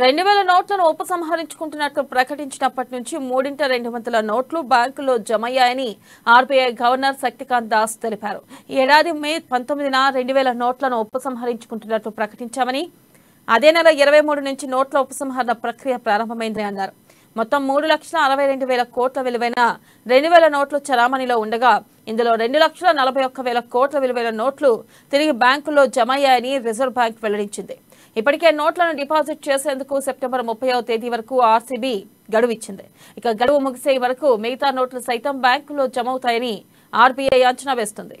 రెండు వేల నోట్లను ఉపసంహరించుకుంటున్నట్లు ప్రకటించినప్పటి నుంచి మూడింట రెండు వందల నోట్లు బ్యాంకులో జమయ్యాయని ఆర్బీఐ గవర్నర్ శక్తికాంత్ దాస్ తెలిపారు ఏడాది మే పంతొమ్మిదిన రెండు వేల నోట్లను ఉపసంహరించుకుంటున్నట్లు ప్రకటించామని అదే నెల ఇరవై మూడు నుంచి నోట్ల ఉపసంహరణ ప్రక్రియ ప్రారంభమైందని అన్నారు మొత్తం మూడు లక్షల అరవై రెండు వేల కోట్ల విలువైన రెండు వేల నోట్లు చరామణిలో ఉండగా ఇందులో రెండు లక్షల నలభై ఒక్క వేల కోట్ల విలువైన నోట్లు తిరిగి బ్యాంకుల్లో జమ అయ్యాయని రిజర్వ్ బ్యాంక్ వెల్లడించింది ఇప్పటికే నోట్లను డిపాజిట్ చేసేందుకు సెప్టెంబర్ ముప్పైవ తేదీ వరకు ఆర్సీబీ గడువు ఇచ్చింది ఇక గడువు ముగిసే వరకు మిగతా నోట్లు సైతం బ్యాంకుల్లో జమ అవుతాయని ఆర్బీఐ అంచనా వేస్తుంది